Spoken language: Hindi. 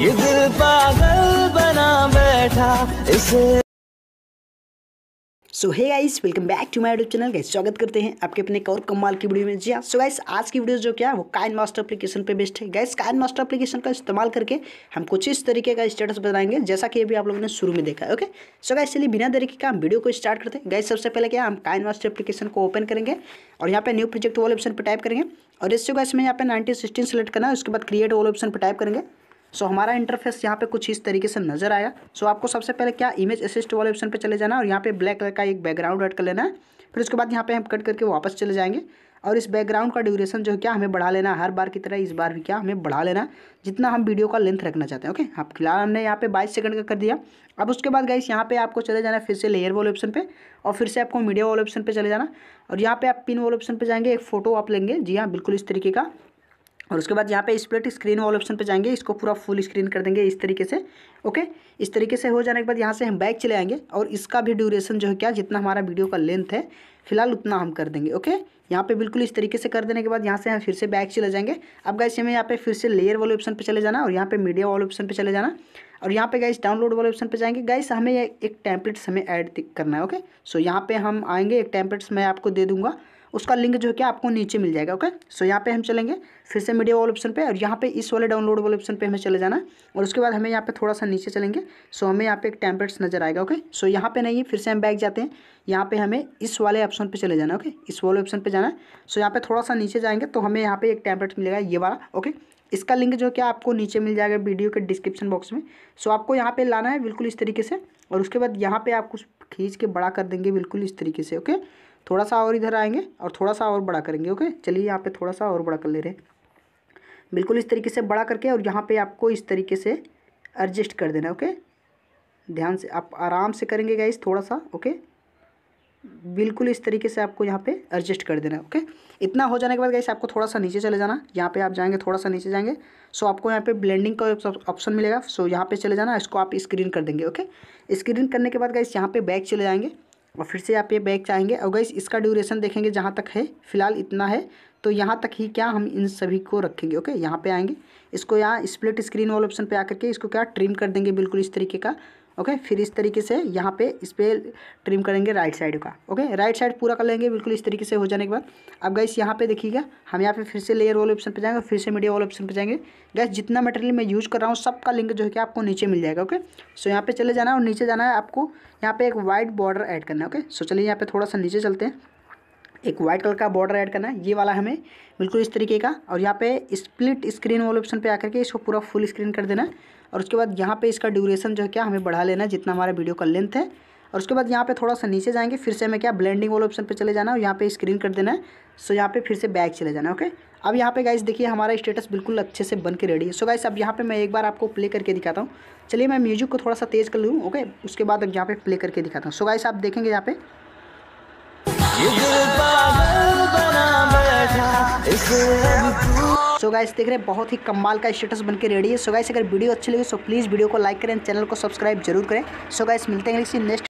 ये दिल पागल बना बैठा इसे सो है guys welcome back to my YouTube channel guys स्वागत करते हैं आपके अपने एक और कमाल की वीडियो में जी हाँ सो गाइस आज की वीडियो जो क्या है वो काइन मास्टर एप्लीकेशन पे बेस्ट है गैस काइन मास्टर एप्लीकेशन का इस्तेमाल करके हम कुछ इस तरीके का स्टेटस बनाएंगे जैसा कि अभी आप लोगों ने शुरू में देखा है ओके सो गाइस चलिए बिना तरीके का हम वीडियो को स्टार्ट करते हैं गैस सबसे पहले क्या हम काइन मास्टर एप्लीकेशन को ओपन करेंगे और यहाँ पर न्यू प्रोजेक्ट वाले ऑप्शन पर टाइप करेंगे और इससे गाइस में यहाँ पर नाइनटीन सिक्सटीन सेलेक्ट करना है उसके बाद क्रिएट वाले ऑप्शन पर टाइप करेंगे सो so, हमारा इंटरफेस यहाँ पे कुछ इस तरीके से नजर आया सो so, आपको सबसे पहले क्या इमेज असिस्ट वाले ऑप्शन पे चले जाना है और यहाँ पे ब्लैक कलर का एक बैकग्राउंड ऐड कर लेना है फिर उसके बाद यहाँ पे हम कट करके वापस चले जाएंगे और इस बैकग्राउंड का ड्यूरेशन जो है क्या हमें बढ़ा लेना हर बार की तरह इस बार भी क्या हमें बढ़ा लेना है जितना हम वीडियो का लेंथ रखना चाहते हैं ओके आप फिलहाल हमने यहाँ पे 22 सेकंड का कर दिया अब उसके बाद गाइस यहाँ पे आपको चले जाना है फिर से लेयर वाले ऑप्शन पे और फिर से आपको मीडिया वाले ऑप्शन पे चले जाना और यहाँ पे आप पिन वाले ऑप्शन पे जाएंगे एक फोटो आप लेंगे जी हाँ बिल्कुल इस तरीके का और उसके बाद यहाँ पे स्प्लिट स्क्रीन वाले ऑप्शन पे जाएंगे इसको पूरा फुल स्क्रीन कर देंगे इस तरीके से ओके इस तरीके से हो जाने के बाद यहाँ से हम बैक चले आएंगे और इसका भी ड्यूरेशन जो है क्या जितना हमारा वीडियो का लेंथ है फिलहाल उतना हम कर देंगे ओके यहाँ पे बिल्कुल इस तरीके से कर देने के बाद यहाँ से हम फिर से बैक चले जाएंगे अब गाइस हमें यहाँ पे फिर से लेयर वाले ऑप्शन पर चले जाना और यहाँ पे मीडिया वाले ऑप्शन पर चले जाना और यहाँ पे गाइस डाउनलोड वाले ऑप्शन पे जाएंगे गाइस हमें एक टैंपलेट्स हमें ऐड करना है ओके सो यहाँ पे हम आएंगे एक टैंपलेट्स मैं आपको दे दूँगा उसका लिंक जो है क्या आपको नीचे मिल जाएगा ओके सो यहाँ पे हम चलेंगे फिर से मीडिया वाले ऑप्शन पे और यहाँ पे इस वाले डाउनलोड वाले ऑप्शन पे हमें चले जाना और उसके बाद हमें यहाँ पे थोड़ा सा नीचे चलेंगे सो हमें यहाँ पे एक टैंपलेट्स नजर आएगा ओके सो यहाँ पे नहीं है फिर से हम बैक जाते हैं यहाँ पे हमें इस वाले ऑप्शन पे चले जाना ओके इस वाले ऑप्शन पे जाना है सो यहाँ पे थोड़ा सा नीचे जाएंगे तो हमें यहाँ पे एक टैंपलेट मिलेगा ये वाला ओके इसका लिंक जो क्या आपको नीचे मिल जाएगा वीडियो के डिस्क्रिप्शन बॉक्स में सो आपको यहाँ पे लाना है बिल्कुल इस तरीके से और उसके बाद यहाँ पे आप कुछ खींच के बड़ा कर देंगे बिल्कुल इस तरीके से ओके थोड़ा सा और इधर आएंगे और थोड़ा सा और बड़ा करेंगे ओके चलिए यहाँ पे थोड़ा सा और बड़ा कर ले रहे बिल्कुल इस तरीके से बड़ा करके और यहाँ पे आपको इस तरीके से एडजस्ट कर देना ओके ध्यान से आप आराम से करेंगे गाइस थोड़ा सा ओके बिल्कुल इस तरीके से आपको यहाँ पे एडजस्ट कर देना ओके इतना हो जाने के बाद गाइस आपको थोड़ा सा नीचे चले जाना यहाँ पे आप जाएंगे थोड़ा सा नीचे जाएंगे सो आपको यहाँ पे ब्लेंडिंग का ऑप्शन मिलेगा सो यहाँ पे चले जाना इसको आप स्क्रीन कर देंगे ओके स्क्रीन करने के बाद गाइस यहाँ पे बैक चले जाएंगे और फिर से आप ये बैग चाहेंगे और गैस इसका ड्यूरेशन देखेंगे जहाँ तक है फिलहाल इतना है तो यहाँ तक ही क्या हम इन सभी को रखेंगे ओके यहाँ पे आएंगे इसको यहाँ स्प्लिट स्क्रीन वाले ऑप्शन पे आकर के इसको क्या ट्रिम कर देंगे बिल्कुल इस तरीके का ओके फिर इस तरीके से यहाँ पे इस पर ट्रिम करेंगे राइट साइड का ओके राइट साइड पूरा कर लेंगे बिल्कुल इस तरीके से हो जाने के बाद अब गैस यहाँ पे देखिएगा हम यहाँ पे फिर से लेयर वाले ऑप्शन पे जाएंगे फिर से मीडिया वाले ऑप्शन पे जाएंगे गैस जितना मटेरियल मैं यूज़ कर रहा हूँ सबका लिंक जो है कि आपको नीचे मिल जाएगा ओके सो यहाँ पर चले जाना है और नीचे जाना है आपको यहाँ पे एक वाइट बॉर्डर ऐड करना है ओके सो चलिए यहाँ पर थोड़ा सा नीचे चलते हैं एक वाइट कलर का बॉर्डर ऐड करना है ये वाला हमें बिल्कुल इस तरीके का और यहाँ पे स्प्लिट स्क्रीन वाले ऑप्शन पे आकर के इसको पूरा फुल स्क्रीन कर देना है और उसके बाद यहाँ पे इसका ड्यूरेशन जो है क्या हमें बढ़ा लेना है जितना हमारा वीडियो का लेंथ है और उसके बाद यहाँ पे थोड़ा सा नीचे जाएंगे फिर से हमें क्या ब्लेंडिंग वाले ऑप्शन पे चले जाना है और यहाँ पे स्क्रीन कर देना है सो यहाँ पे फिर से बैक चले जाना है ओके अब यहाँ पे गाइस देखिए हमारा स्टेटस बिल्कुल अच्छे से बन के रेडी है सो गाइस अब यहाँ पे मैं एक बार आपको प्ले करके दिखाता हूँ चलिए मैं म्यूजिक को थोड़ा सा तेज़ कर लूँ ओके उसके बाद अब यहाँ पे प्ले करके दिखाता हूँ सो गाइस आप देखेंगे यहाँ पे सो गाइस देख रहे हैं बहुत ही कमाल का स्टेटस बनकर रेडी है सो गाइस अगर वीडियो अच्छी लगी तो प्लीज़ वीडियो को लाइक करें चैनल को सब्सक्राइब जरूर करें सो गाइस मिलते हैं इसी नेक्स्ट